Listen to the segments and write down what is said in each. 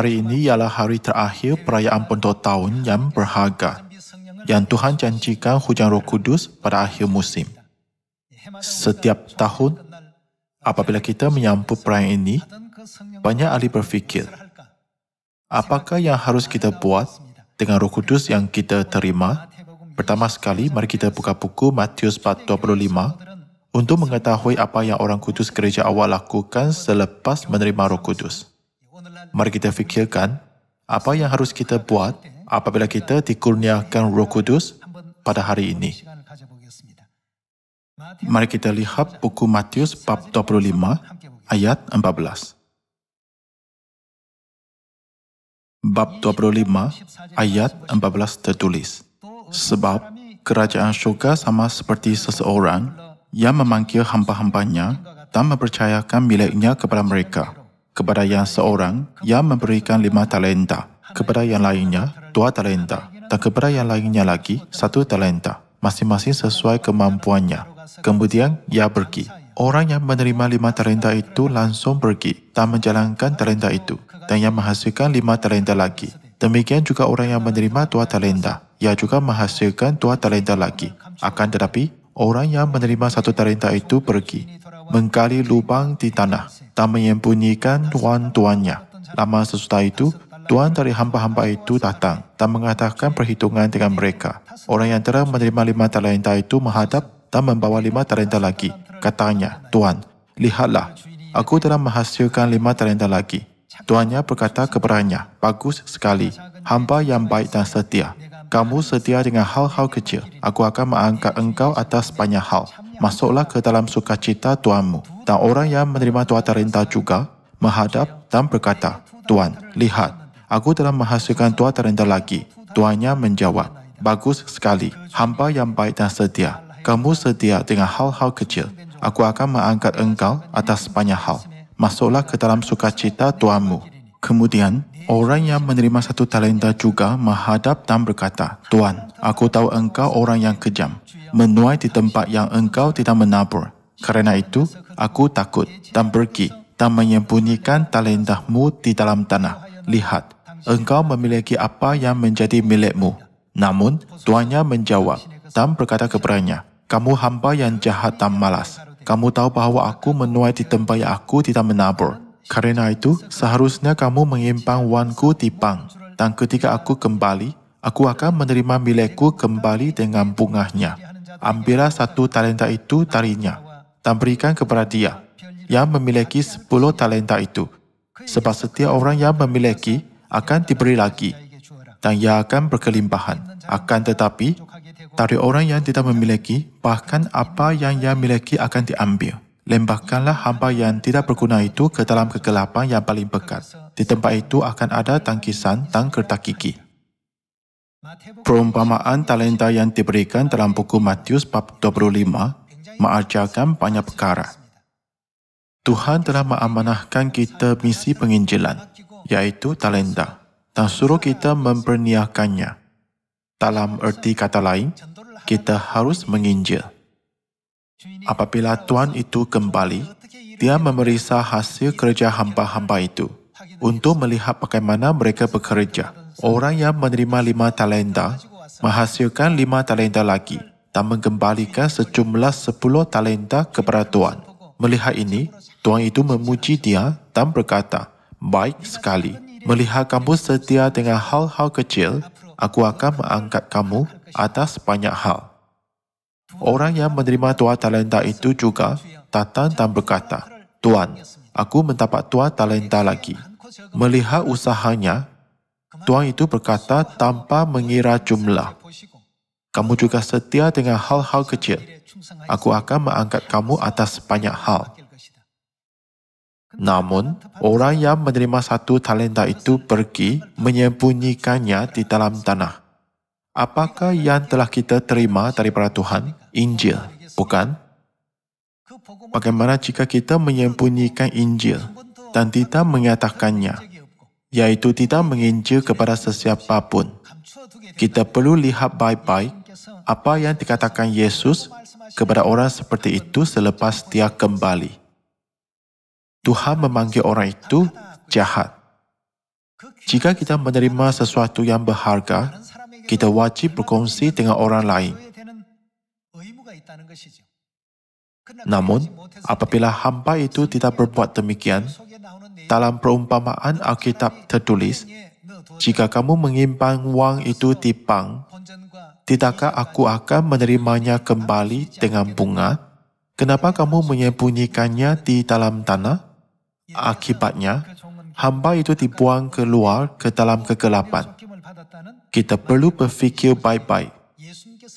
hari ini ialah hari terakhir perayaan pentol tahun yang berharga yang Tuhan janjikan hujan roh kudus pada akhir musim. Setiap tahun, apabila kita menyambut perayaan ini, banyak ahli berfikir, apakah yang harus kita buat dengan roh kudus yang kita terima? Pertama sekali, mari kita buka buku Matius 4:25 untuk mengetahui apa yang orang kudus gereja awal lakukan selepas menerima roh kudus. Mari kita fikirkan apa yang harus kita buat apabila kita dikurniakan roh kudus pada hari ini. Mari kita lihat buku Matius bab 25 ayat 14. Bab 25 ayat 14 tertulis, Sebab kerajaan syurga sama seperti seseorang yang memanggil hamba-hambanya dan mempercayakan miliknya kepada mereka kepada yang seorang yang memberikan lima talenta, kepada yang lainnya dua talenta, dan kepada yang lainnya lagi satu talenta, masing-masing sesuai kemampuannya. Kemudian ia pergi. Orang yang menerima lima talenta itu langsung pergi dan menjalankan talenta itu dan yang menghasilkan lima talenta lagi. Demikian juga orang yang menerima dua talenta, ia juga menghasilkan dua talenta lagi. Akan tetapi, orang yang menerima satu talenta itu pergi menggali lubang di tanah dan menyembunyikan tuan-tuannya. Lama sesudah itu, tuan dari hamba-hamba itu datang dan mengatakan perhitungan dengan mereka. Orang yang telah menerima lima talenta itu menghadap dan membawa lima talenta lagi. Katanya, Tuan, lihatlah, aku telah menghasilkan lima talenta lagi. Tuannya berkata kepadanya, Bagus sekali, hamba yang baik dan setia. Kamu setia dengan hal-hal kecil. Aku akan mengangkat engkau atas banyak hal masuklah ke dalam sukacita Tuanmu. Dan orang yang menerima Tuan Tarinta juga menghadap dan berkata, Tuan, lihat, aku telah menghasilkan Tuan Tarinta lagi. Tuannya menjawab, Bagus sekali, hamba yang baik dan setia. Kamu setia dengan hal-hal kecil. Aku akan mengangkat engkau atas banyak hal. Masuklah ke dalam sukacita Tuanmu. Kemudian, orang yang menerima satu talenta juga menghadap dan berkata, Tuan, aku tahu engkau orang yang kejam menuai di tempat yang engkau tidak menabur. Karena itu, aku takut dan pergi dan menyembunyikan talentahmu di dalam tanah. Lihat, engkau memiliki apa yang menjadi milikmu. Namun, tuannya menjawab dan berkata kepadanya, Kamu hamba yang jahat dan malas. Kamu tahu bahawa aku menuai di tempat yang aku tidak menabur. Karena itu, seharusnya kamu mengimpang wanku di bank. Dan ketika aku kembali, aku akan menerima milikku kembali dengan bungahnya ambillah satu talenta itu tarinya dan berikan kepada dia yang memiliki sepuluh talenta itu. Sebab setiap orang yang memiliki akan diberi lagi dan ia akan berkelimpahan. Akan tetapi, dari orang yang tidak memiliki, bahkan apa yang ia miliki akan diambil. Lembahkanlah hamba yang tidak berguna itu ke dalam kegelapan yang paling pekat. Di tempat itu akan ada tangkisan dan kertak gigi. Perumpamaan talenta yang diberikan dalam buku Matius bab 25 mengajarkan banyak perkara. Tuhan telah mengamanahkan kita misi penginjilan, iaitu talenta, dan suruh kita memperniakannya. Dalam erti kata lain, kita harus menginjil. Apabila Tuhan itu kembali, dia memeriksa hasil kerja hamba-hamba itu untuk melihat bagaimana mereka bekerja orang yang menerima lima talenta menghasilkan lima talenta lagi dan mengembalikan sejumlah sepuluh talenta kepada Tuhan. Melihat ini, Tuhan itu memuji dia dan berkata, Baik sekali, melihat kamu setia dengan hal-hal kecil, aku akan mengangkat kamu atas banyak hal. Orang yang menerima dua talenta itu juga datang dan berkata, Tuan, aku mendapat dua talenta lagi. Melihat usahanya Tuan itu berkata tanpa mengira jumlah. Kamu juga setia dengan hal-hal kecil. Aku akan mengangkat kamu atas banyak hal. Namun, orang yang menerima satu talenta itu pergi menyembunyikannya di dalam tanah. Apakah yang telah kita terima daripada Tuhan? Injil, bukan? Bagaimana jika kita menyembunyikan Injil dan tidak menyatakannya? iaitu tidak menginjil kepada sesiapa pun. Kita perlu lihat baik-baik apa yang dikatakan Yesus kepada orang seperti itu selepas dia kembali. Tuhan memanggil orang itu jahat. Jika kita menerima sesuatu yang berharga, kita wajib berkongsi dengan orang lain. Namun, apabila hamba itu tidak berbuat demikian, dalam perumpamaan Alkitab tertulis, jika kamu mengimpan wang itu di bank, tidakkah aku akan menerimanya kembali dengan bunga? Kenapa kamu menyembunyikannya di dalam tanah? Akibatnya, hamba itu dibuang keluar ke dalam kegelapan. Kita perlu berfikir baik-baik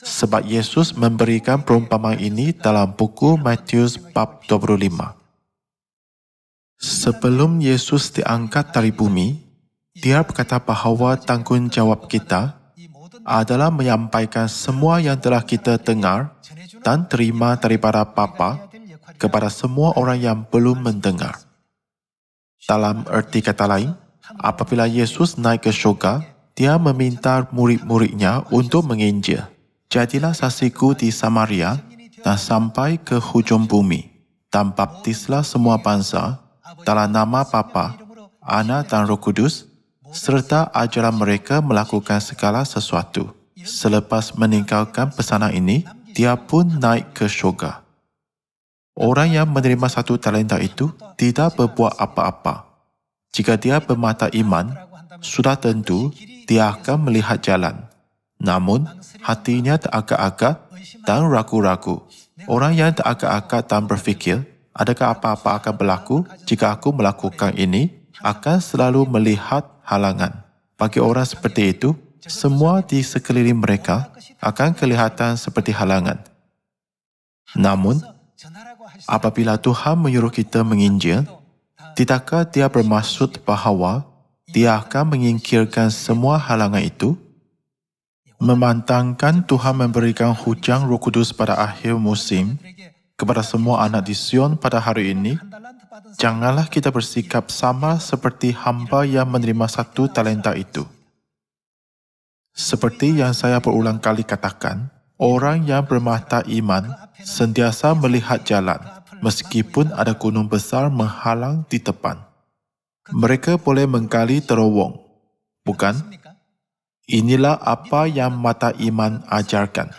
sebab Yesus memberikan perumpamaan ini dalam buku Matius bab 25. Sebelum Yesus diangkat dari bumi, dia berkata bahawa tanggungjawab kita adalah menyampaikan semua yang telah kita dengar dan terima daripada Bapa kepada semua orang yang belum mendengar. Dalam erti kata lain, apabila Yesus naik ke syurga, dia meminta murid-muridnya untuk menginjil. Jadilah Saksiku di Samaria dan sampai ke hujung bumi dan baptislah semua bangsa dalam nama Bapa, Anak dan Roh Kudus serta ajaran mereka melakukan segala sesuatu. Selepas meninggalkan pesanan ini, dia pun naik ke syurga. Orang yang menerima satu talenta itu tidak berbuat apa-apa. Jika dia bermata iman, sudah tentu dia akan melihat jalan. Namun, hatinya terakak agak dan ragu-ragu. Orang yang terakak agak dan berfikir, adakah apa-apa akan berlaku jika aku melakukan ini, akan selalu melihat halangan. Bagi orang seperti itu, semua di sekeliling mereka akan kelihatan seperti halangan. Namun, apabila Tuhan menyuruh kita menginjil, tidakkah dia bermaksud bahawa dia akan menyingkirkan semua halangan itu memantangkan Tuhan memberikan hujan roh kudus pada akhir musim kepada semua anak di Sion pada hari ini, janganlah kita bersikap sama seperti hamba yang menerima satu talenta itu. Seperti yang saya berulang kali katakan, orang yang bermata iman sentiasa melihat jalan meskipun ada gunung besar menghalang di depan. Mereka boleh menggali terowong, bukan? Inilah apa yang mata iman ajarkan.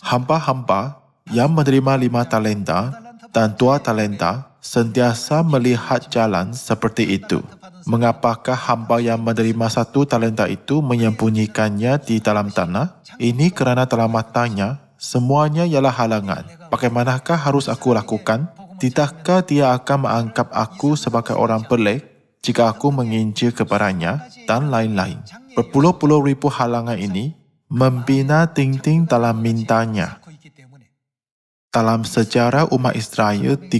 Hamba-hamba yang menerima lima talenta dan dua talenta sentiasa melihat jalan seperti itu. Mengapakah hamba yang menerima satu talenta itu menyembunyikannya di dalam tanah? Ini kerana dalam matanya, semuanya ialah halangan. Bagaimanakah harus aku lakukan? Tidakkah dia akan menganggap aku sebagai orang pelik jika aku menginjil kepadanya dan lain-lain? berpuluh-puluh ribu halangan ini membina dinding dalam mintanya. Dalam sejarah umat Israel 3,500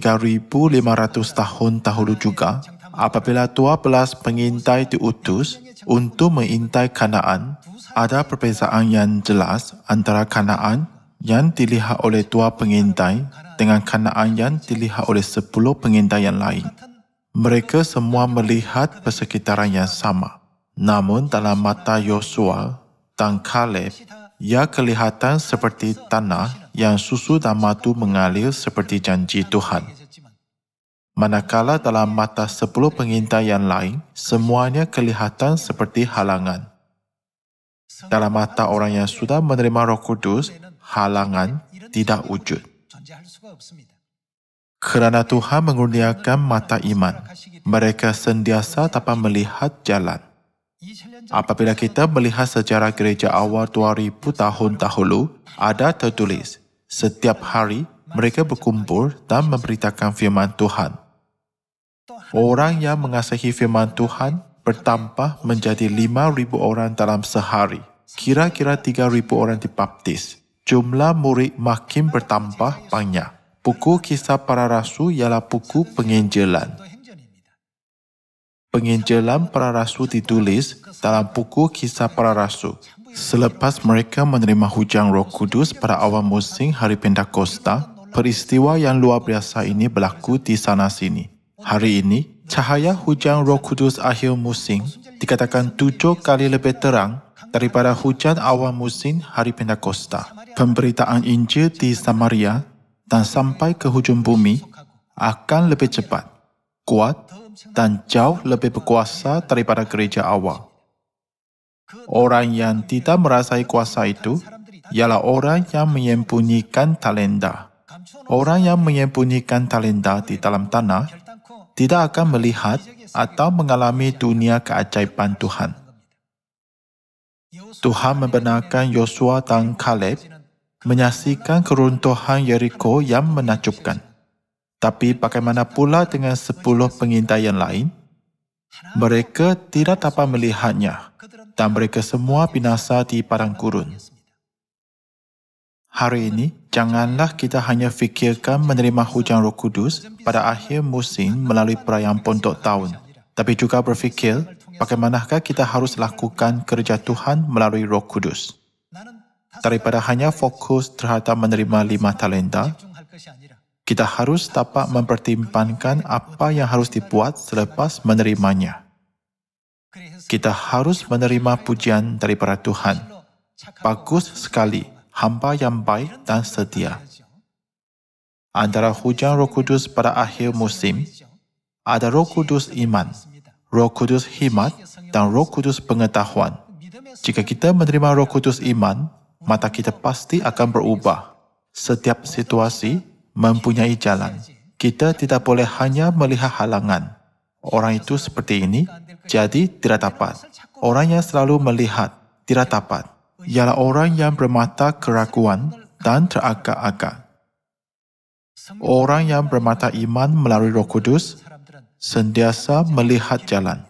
tahun dahulu juga, apabila 12 pengintai diutus untuk mengintai kanaan, ada perbezaan yang jelas antara kanaan yang dilihat oleh dua pengintai dengan kanaan yang dilihat oleh sepuluh pengintai yang lain. Mereka semua melihat persekitaran yang sama. Namun dalam mata Yosua dan Caleb, ia kelihatan seperti tanah yang susu dan madu mengalir seperti janji Tuhan. Manakala dalam mata sepuluh pengintai yang lain, semuanya kelihatan seperti halangan. Dalam mata orang yang sudah menerima roh kudus, halangan tidak wujud. Kerana Tuhan mengurniakan mata iman, mereka sendiasa dapat melihat jalan. Apabila kita melihat sejarah gereja awal 2000 tahun dahulu, ada tertulis, setiap hari mereka berkumpul dan memberitakan firman Tuhan. Orang yang mengasahi firman Tuhan bertambah menjadi 5,000 orang dalam sehari. Kira-kira 3,000 orang dibaptis. Jumlah murid makin bertambah banyak. Buku kisah para rasul ialah buku penginjilan. Penginjilan para rasul ditulis dalam buku kisah para rasul. Selepas mereka menerima hujan roh kudus pada awal musim hari Pentakosta, peristiwa yang luar biasa ini berlaku di sana sini. Hari ini, cahaya hujan roh kudus akhir musim dikatakan tujuh kali lebih terang daripada hujan awal musim hari Pentakosta. Pemberitaan Injil di Samaria dan sampai ke hujung bumi akan lebih cepat, kuat dan jauh lebih berkuasa daripada gereja awal. Orang yang tidak merasai kuasa itu ialah orang yang menyembunyikan talenta. Orang yang menyembunyikan talenta di dalam tanah tidak akan melihat atau mengalami dunia keajaiban Tuhan. Tuhan membenarkan Yosua dan Caleb menyaksikan keruntuhan Yeriko yang menakjubkan. Tapi bagaimana pula dengan sepuluh pengintai yang lain? Mereka tidak dapat melihatnya dan mereka semua binasa di padang gurun. Hari ini, janganlah kita hanya fikirkan menerima hujan roh kudus pada akhir musim melalui perayaan pondok tahun. Tapi juga berfikir bagaimanakah kita harus lakukan kerja Tuhan melalui roh kudus. Daripada hanya fokus terhadap menerima lima talenta, kita harus dapat mempertimbangkan apa yang harus dibuat selepas menerimanya. Kita harus menerima pujian daripada Tuhan. Bagus sekali, hamba yang baik dan setia. Antara hujan roh kudus pada akhir musim, ada roh kudus iman, roh kudus himat, dan roh kudus pengetahuan. Jika kita menerima roh kudus iman, mata kita pasti akan berubah. Setiap situasi mempunyai jalan. Kita tidak boleh hanya melihat halangan. Orang itu seperti ini, jadi tidak dapat. Orang yang selalu melihat, tidak dapat. Ialah orang yang bermata keraguan dan teragak-agak. Orang yang bermata iman melalui roh kudus, sentiasa melihat jalan.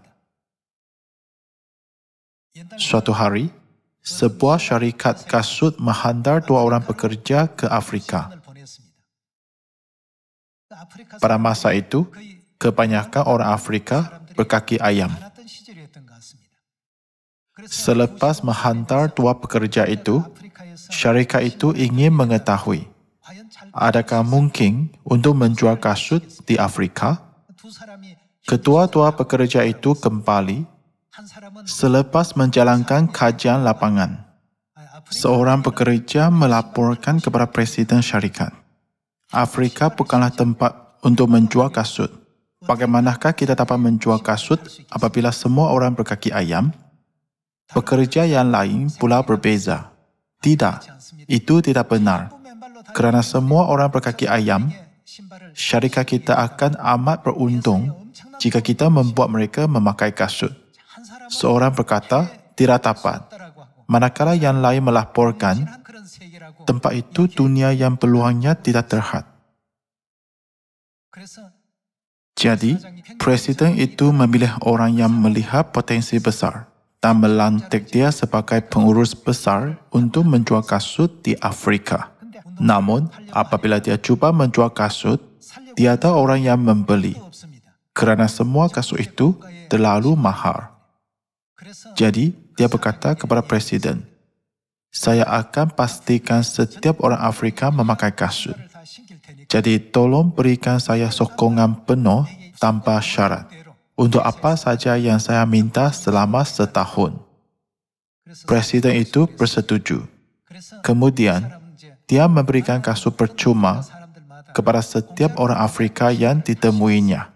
Suatu hari, sebuah syarikat kasut menghantar dua orang pekerja ke Afrika. Pada masa itu, kebanyakan orang Afrika berkaki ayam. Selepas menghantar dua pekerja itu, syarikat itu ingin mengetahui adakah mungkin untuk menjual kasut di Afrika? Ketua-tua pekerja itu kembali selepas menjalankan kajian lapangan. Seorang pekerja melaporkan kepada Presiden Syarikat. Afrika bukanlah tempat untuk menjual kasut. Bagaimanakah kita dapat menjual kasut apabila semua orang berkaki ayam? Pekerja yang lain pula berbeza. Tidak, itu tidak benar. Kerana semua orang berkaki ayam, syarikat kita akan amat beruntung jika kita membuat mereka memakai kasut. Seorang berkata, tidak dapat. Manakala yang lain melaporkan, tempat itu dunia yang peluangnya tidak terhad. Jadi, presiden itu memilih orang yang melihat potensi besar dan melantik dia sebagai pengurus besar untuk menjual kasut di Afrika. Namun, apabila dia cuba menjual kasut, tiada orang yang membeli kerana semua kasut itu terlalu mahal. Jadi, dia berkata kepada presiden, saya akan pastikan setiap orang Afrika memakai kasut. Jadi tolong berikan saya sokongan penuh tanpa syarat untuk apa saja yang saya minta selama setahun. Presiden itu bersetuju. Kemudian, dia memberikan kasut percuma kepada setiap orang Afrika yang ditemuinya.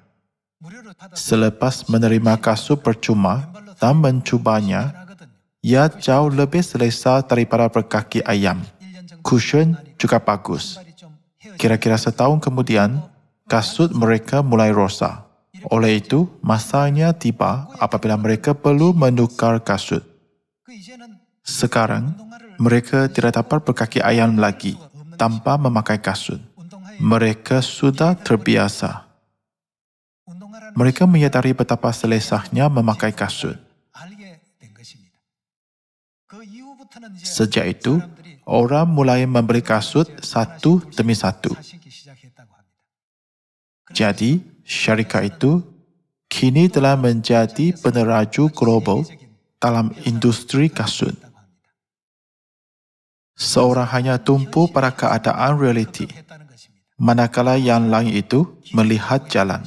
Selepas menerima kasut percuma dan mencubanya, ia jauh lebih selesa daripada berkaki ayam. Cushion juga bagus. Kira-kira setahun kemudian, kasut mereka mulai rosak. Oleh itu, masanya tiba apabila mereka perlu menukar kasut. Sekarang, mereka tidak dapat berkaki ayam lagi tanpa memakai kasut. Mereka sudah terbiasa. Mereka menyadari betapa selesahnya memakai kasut. Sejak itu, orang mulai memberi kasut satu demi satu. Jadi, syarikat itu kini telah menjadi peneraju global dalam industri kasut. Seorang hanya tumpu pada keadaan realiti, manakala yang lain itu melihat jalan.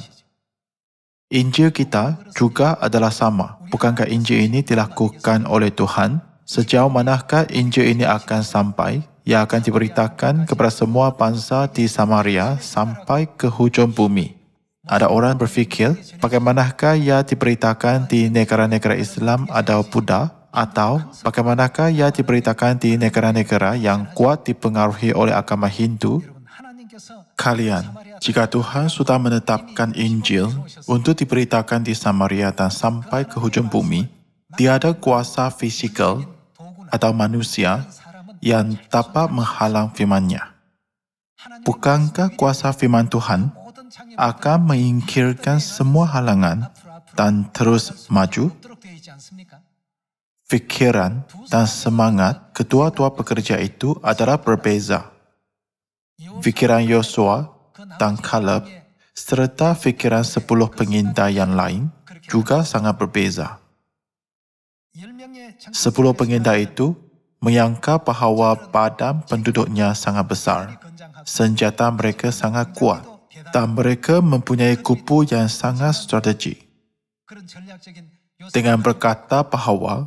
Injil kita juga adalah sama. Bukankah Injil ini dilakukan oleh Tuhan sejauh manakah Injil ini akan sampai, ia akan diberitakan kepada semua bangsa di Samaria sampai ke hujung bumi. Ada orang berfikir, bagaimanakah ia diberitakan di negara-negara Islam atau Buddha atau bagaimanakah ia diberitakan di negara-negara yang kuat dipengaruhi oleh agama Hindu? Kalian, jika Tuhan sudah menetapkan Injil untuk diberitakan di Samaria dan sampai ke hujung bumi, tiada kuasa fisikal atau manusia yang dapat menghalang firmannya. Bukankah kuasa firman Tuhan akan mengingkirkan semua halangan dan terus maju? Fikiran dan semangat kedua-dua pekerja itu adalah berbeza. Fikiran Yosua dan Caleb serta fikiran sepuluh pengintai yang lain juga sangat berbeza. Sepuluh pengintai itu menyangka bahawa padam penduduknya sangat besar. Senjata mereka sangat kuat dan mereka mempunyai kupu yang sangat strategi. Dengan berkata bahawa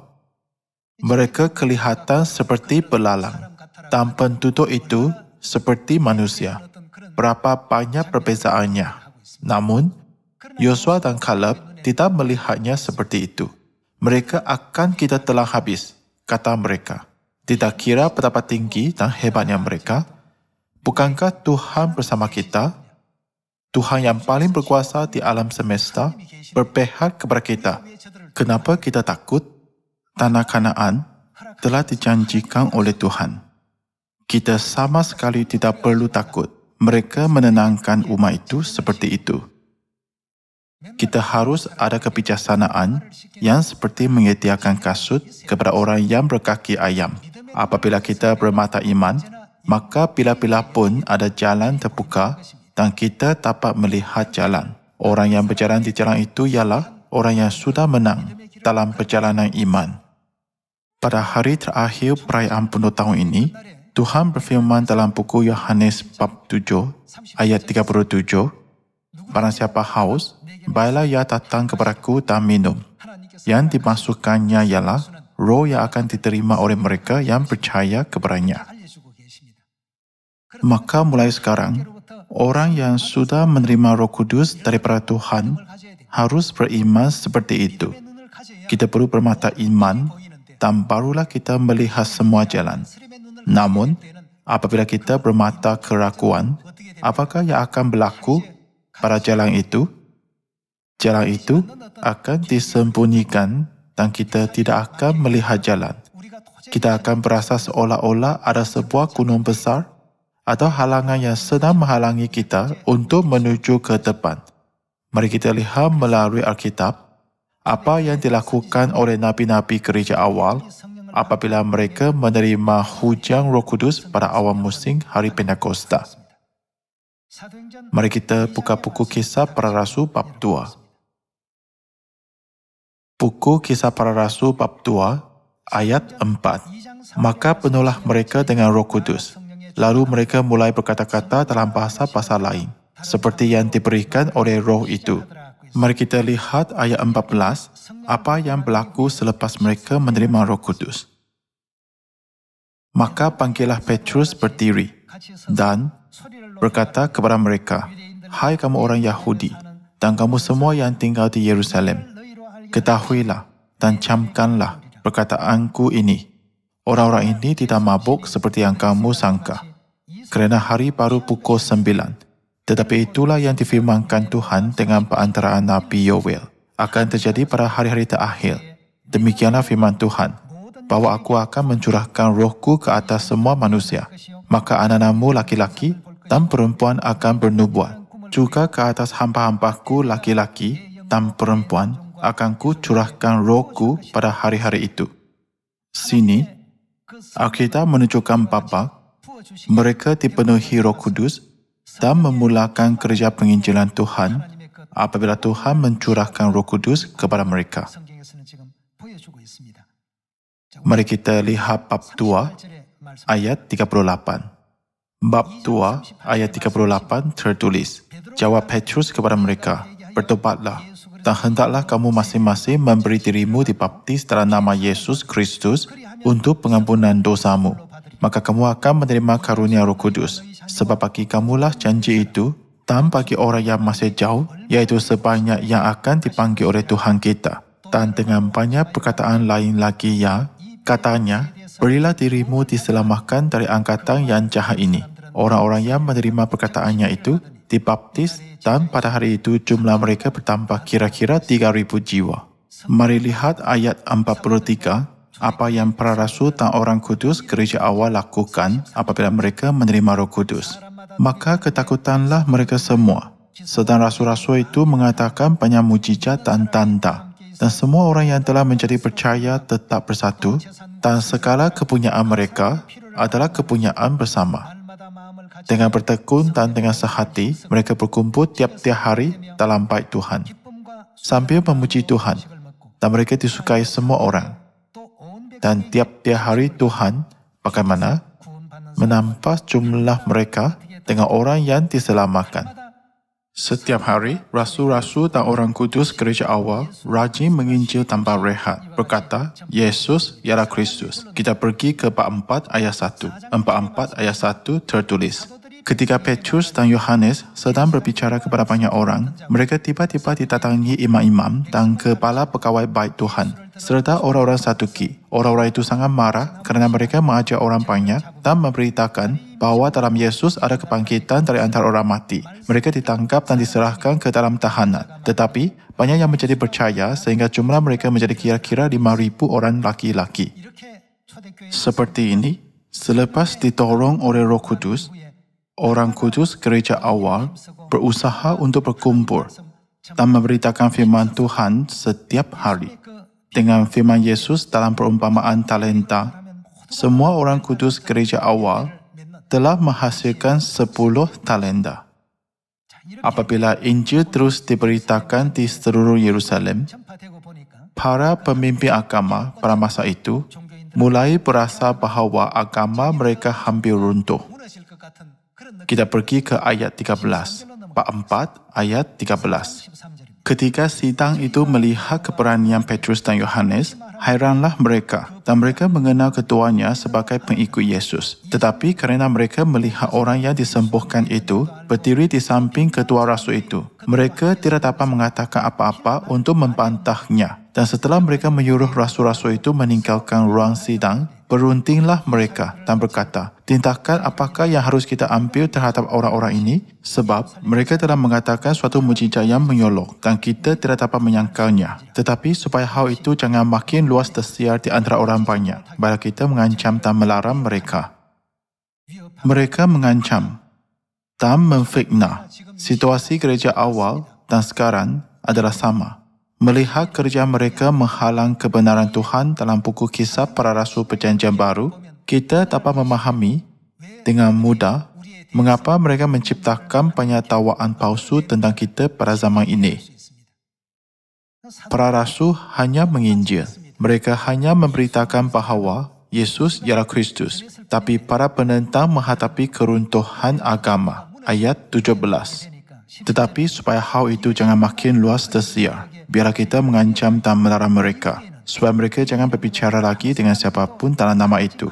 mereka kelihatan seperti pelalang dan penduduk itu seperti manusia. Berapa banyak perbezaannya. Namun, Yosua dan Caleb tidak melihatnya seperti itu mereka akan kita telah habis, kata mereka. Tidak kira betapa tinggi dan hebatnya mereka, bukankah Tuhan bersama kita? Tuhan yang paling berkuasa di alam semesta berpihak kepada kita. Kenapa kita takut? Tanah kanaan telah dijanjikan oleh Tuhan. Kita sama sekali tidak perlu takut. Mereka menenangkan umat itu seperti itu kita harus ada kebijaksanaan yang seperti menyediakan kasut kepada orang yang berkaki ayam. Apabila kita bermata iman, maka bila-bila pun ada jalan terbuka dan kita dapat melihat jalan. Orang yang berjalan di jalan itu ialah orang yang sudah menang dalam perjalanan iman. Pada hari terakhir perayaan penuh tahun ini, Tuhan berfirman dalam buku Yohanes bab 7 ayat 37, Barang siapa haus, baiklah ia datang kepadaku dan minum. Yang dimasukkannya ialah roh yang akan diterima oleh mereka yang percaya kepadanya. Maka mulai sekarang, orang yang sudah menerima roh kudus daripada Tuhan harus beriman seperti itu. Kita perlu bermata iman dan barulah kita melihat semua jalan. Namun, apabila kita bermata keraguan, apakah yang akan berlaku para jalan itu, jalan itu akan disembunyikan dan kita tidak akan melihat jalan. Kita akan berasa seolah-olah ada sebuah gunung besar atau halangan yang sedang menghalangi kita untuk menuju ke depan. Mari kita lihat melalui Alkitab apa yang dilakukan oleh nabi-nabi gereja awal apabila mereka menerima hujan roh kudus pada awal musim hari Pentakosta. Mari kita buka buku kisah para rasul bab 2. Buku kisah para rasul bab 2 ayat 4. Maka penolah mereka dengan roh kudus. Lalu mereka mulai berkata-kata dalam bahasa-bahasa lain. Seperti yang diberikan oleh roh itu. Mari kita lihat ayat 14. Apa yang berlaku selepas mereka menerima roh kudus. Maka panggillah Petrus berdiri. Dan berkata kepada mereka, Hai kamu orang Yahudi dan kamu semua yang tinggal di Yerusalem, ketahuilah dan camkanlah perkataanku ini. Orang-orang ini tidak mabuk seperti yang kamu sangka. Kerana hari baru pukul sembilan. Tetapi itulah yang difirmankan Tuhan dengan perantaraan Nabi Yowel. Akan terjadi pada hari-hari terakhir. Demikianlah firman Tuhan. Bahwa aku akan mencurahkan rohku ke atas semua manusia. Maka anak-anakmu laki-laki dan perempuan akan bernubuat. Juga ke atas hampa-hampaku laki-laki dan perempuan akan ku curahkan rohku pada hari-hari itu. Sini, Alkitab menunjukkan bapa mereka dipenuhi roh kudus dan memulakan kerja penginjilan Tuhan apabila Tuhan mencurahkan roh kudus kepada mereka. Mari kita lihat bab 2 ayat 38. Bab 2 ayat 38 tertulis, Jawab Petrus kepada mereka, Bertobatlah dan hendaklah kamu masing-masing memberi dirimu dibaptis dalam nama Yesus Kristus untuk pengampunan dosamu. Maka kamu akan menerima karunia roh kudus. Sebab bagi kamulah janji itu dan bagi orang yang masih jauh, yaitu sebanyak yang akan dipanggil oleh Tuhan kita. Dan dengan banyak perkataan lain lagi ya, katanya, berilah dirimu diselamatkan dari angkatan yang jahat ini orang-orang yang menerima perkataannya itu dibaptis dan pada hari itu jumlah mereka bertambah kira-kira 3,000 jiwa. Mari lihat ayat 43, apa yang para rasul dan orang kudus gereja awal lakukan apabila mereka menerima roh kudus. Maka ketakutanlah mereka semua. Sedang rasul-rasul itu mengatakan banyak mujizat dan tanda. Dan semua orang yang telah menjadi percaya tetap bersatu dan segala kepunyaan mereka adalah kepunyaan bersama. Dengan bertekun dan dengan sehati, mereka berkumpul tiap-tiap hari dalam baik Tuhan. Sambil memuji Tuhan, dan mereka disukai semua orang. Dan tiap-tiap hari Tuhan, bagaimana? Menampas jumlah mereka dengan orang yang diselamatkan. Setiap hari, rasul-rasul dan orang kudus gereja awal rajin menginjil tanpa rehat. Berkata, Yesus ialah Kristus. Kita pergi ke 44 ayat 1. 44 ayat 1 tertulis, Ketika Petrus dan Yohanes sedang berbicara kepada banyak orang, mereka tiba-tiba ditatangi imam-imam dan kepala pegawai baik Tuhan serta orang-orang satuki. Orang-orang itu sangat marah kerana mereka mengajak orang banyak dan memberitakan bahwa dalam Yesus ada kebangkitan dari antara orang mati. Mereka ditangkap dan diserahkan ke dalam tahanan. Tetapi, banyak yang menjadi percaya sehingga jumlah mereka menjadi kira-kira 5,000 orang laki-laki. Seperti ini, selepas ditolong oleh roh kudus, orang kudus gereja awal berusaha untuk berkumpul dan memberitakan firman Tuhan setiap hari. Dengan firman Yesus dalam perumpamaan talenta, semua orang kudus gereja awal telah menghasilkan sepuluh talenta. Apabila Injil terus diberitakan di seluruh Yerusalem, para pemimpin agama pada masa itu mulai berasa bahawa agama mereka hampir runtuh kita pergi ke ayat 13. 4 ayat 13. Ketika sidang itu melihat keberanian Petrus dan Yohanes, hairanlah mereka dan mereka mengenal ketuanya sebagai pengikut Yesus. Tetapi kerana mereka melihat orang yang disembuhkan itu berdiri di samping ketua rasul itu, mereka tidak dapat mengatakan apa-apa untuk membantahnya. Dan setelah mereka menyuruh rasul-rasul itu meninggalkan ruang sidang, beruntinglah mereka dan berkata, tindakan apakah yang harus kita ambil terhadap orang-orang ini? Sebab mereka telah mengatakan suatu mujizat yang menyolok dan kita tidak dapat menyangkalnya. Tetapi supaya hal itu jangan makin luas tersiar di antara orang orang banyak, bila kita mengancam dan melarang mereka. Mereka mengancam dan memfiknah. Situasi gereja awal dan sekarang adalah sama. Melihat kerja mereka menghalang kebenaran Tuhan dalam buku kisah para rasul perjanjian baru, kita dapat memahami dengan mudah mengapa mereka menciptakan penyatawaan palsu tentang kita pada zaman ini. Para rasul hanya menginjil. Mereka hanya memberitakan bahawa Yesus ialah Kristus, tapi para penentang menghadapi keruntuhan agama. Ayat 17 Tetapi supaya hal itu jangan makin luas tersiar, biarlah kita mengancam dan melarang mereka, supaya mereka jangan berbicara lagi dengan siapapun dalam nama itu.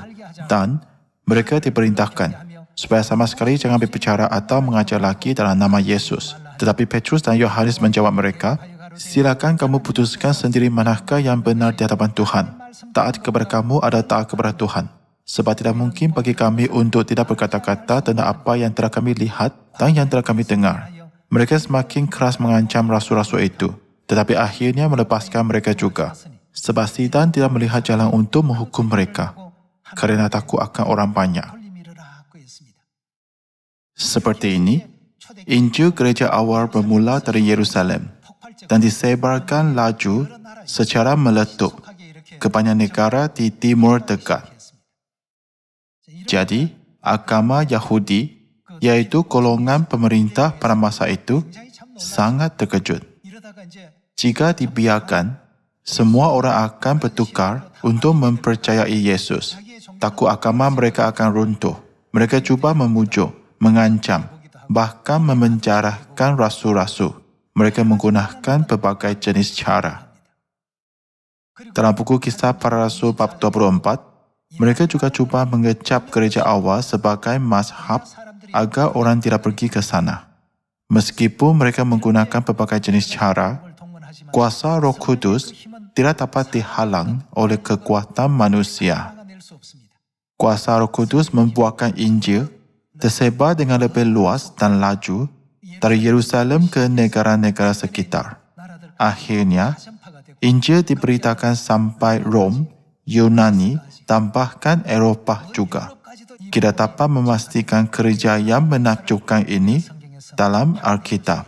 Dan mereka diperintahkan supaya sama sekali jangan berbicara atau mengajar lagi dalam nama Yesus. Tetapi Petrus dan Yohanes menjawab mereka, Silakan kamu putuskan sendiri manakah yang benar di hadapan Tuhan. Taat kepada kamu adalah taat kepada Tuhan. Sebab tidak mungkin bagi kami untuk tidak berkata-kata tentang apa yang telah kami lihat dan yang telah kami dengar. Mereka semakin keras mengancam rasul-rasul itu. Tetapi akhirnya melepaskan mereka juga. Sebab Sidan tidak melihat jalan untuk menghukum mereka. Kerana takut akan orang banyak. Seperti ini, Injil gereja awal bermula dari Yerusalem dan disebarkan laju secara meletup ke banyak negara di timur dekat. Jadi, agama Yahudi iaitu golongan pemerintah pada masa itu sangat terkejut. Jika dibiarkan, semua orang akan bertukar untuk mempercayai Yesus. Takut agama mereka akan runtuh. Mereka cuba memujuk, mengancam, bahkan memenjarahkan rasul-rasul mereka menggunakan pelbagai jenis cara. Dalam buku kisah para rasul bab 24, mereka juga cuba mengecap gereja awal sebagai mazhab agar orang tidak pergi ke sana. Meskipun mereka menggunakan pelbagai jenis cara, kuasa roh kudus tidak dapat dihalang oleh kekuatan manusia. Kuasa roh kudus membuatkan Injil tersebar dengan lebih luas dan laju dari Yerusalem ke negara-negara sekitar. Akhirnya, Injil diberitakan sampai Rom, Yunani dan bahkan Eropah juga. Kita dapat memastikan kerja yang menakjubkan ini dalam Alkitab.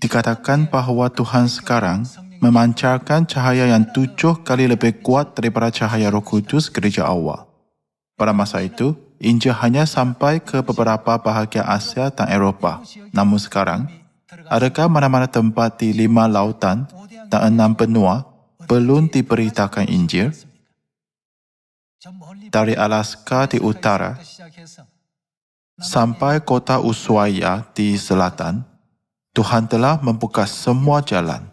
Dikatakan bahawa Tuhan sekarang memancarkan cahaya yang tujuh kali lebih kuat daripada cahaya roh kudus gereja awal. Pada masa itu, Injil hanya sampai ke beberapa bahagian Asia dan Eropah. Namun sekarang, adakah mana-mana tempat di lima lautan dan enam benua belum diberitakan Injil? Dari Alaska di utara sampai kota Ushuaia di selatan, Tuhan telah membuka semua jalan.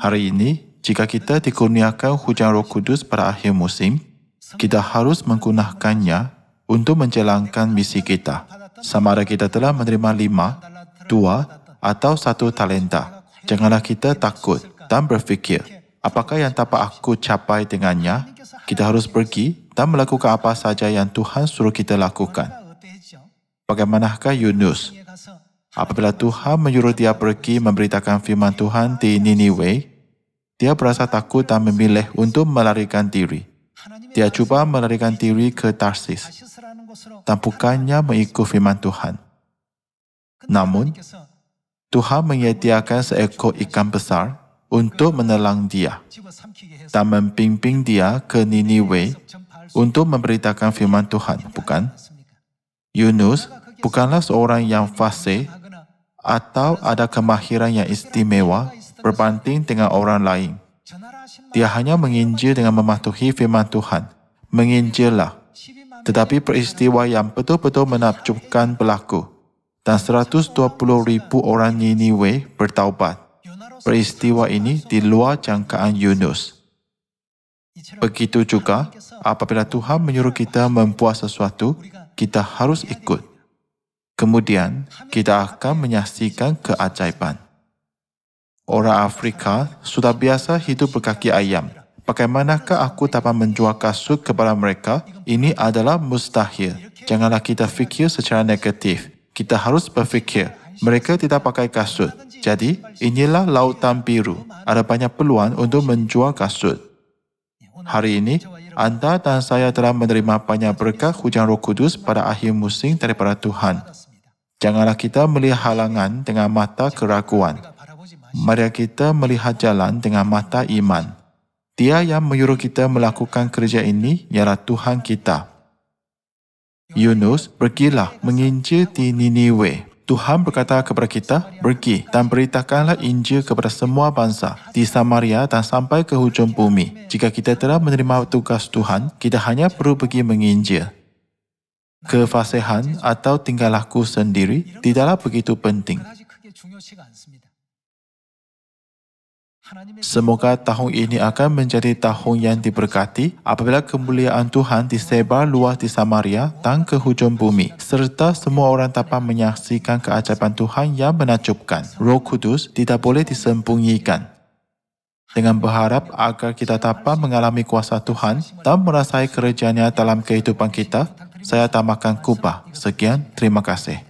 Hari ini, jika kita dikurniakan hujan roh kudus pada akhir musim, kita harus menggunakannya untuk menjalankan misi kita. Sama ada kita telah menerima lima, dua, atau satu talenta. Janganlah kita takut dan berfikir, apakah yang dapat aku capai dengannya? Kita harus pergi dan melakukan apa saja yang Tuhan suruh kita lakukan. Bagaimanakah Yunus? Apabila Tuhan menyuruh dia pergi memberitakan firman Tuhan di Niniwe, dia berasa takut dan memilih untuk melarikan diri. Dia cuba melarikan diri ke Tarsis dan bukannya mengikut firman Tuhan. Namun, Tuhan menyediakan seekor ikan besar untuk menelang dia dan membimbing dia ke Niniwe untuk memberitakan firman Tuhan, bukan? Yunus bukanlah seorang yang fasih atau ada kemahiran yang istimewa berbanding dengan orang lain dia hanya menginjil dengan mematuhi firman Tuhan. Menginjillah. Tetapi peristiwa yang betul-betul menakjubkan berlaku. Dan 120 ribu orang Niniwe bertaubat. Peristiwa ini di luar jangkaan Yunus. Begitu juga, apabila Tuhan menyuruh kita membuat sesuatu, kita harus ikut. Kemudian, kita akan menyaksikan keajaiban. Orang Afrika sudah biasa hidup berkaki ayam. Bagaimanakah aku dapat menjual kasut kepada mereka? Ini adalah mustahil. Janganlah kita fikir secara negatif. Kita harus berfikir, mereka tidak pakai kasut. Jadi, inilah lautan biru. Ada banyak peluang untuk menjual kasut. Hari ini, anda dan saya telah menerima banyak berkat hujan roh kudus pada akhir musim daripada Tuhan. Janganlah kita melihat halangan dengan mata keraguan. Mari kita melihat jalan dengan mata iman. Dia yang menyuruh kita melakukan kerja ini ialah Tuhan kita. Yunus, pergilah menginjil di Niniwe. Tuhan berkata kepada kita, pergi dan beritakanlah Injil kepada semua bangsa di Samaria dan sampai ke hujung bumi. Jika kita telah menerima tugas Tuhan, kita hanya perlu pergi menginjil. Kefasihan atau tingkah laku sendiri tidaklah begitu penting. Semoga tahun ini akan menjadi tahun yang diberkati apabila kemuliaan Tuhan disebar luas di Samaria dan ke hujung bumi serta semua orang dapat menyaksikan keajaiban Tuhan yang menakjubkan. Roh Kudus tidak boleh disembunyikan. Dengan berharap agar kita dapat mengalami kuasa Tuhan dan merasai kerjanya dalam kehidupan kita, saya tamakan kubah. Sekian, terima kasih.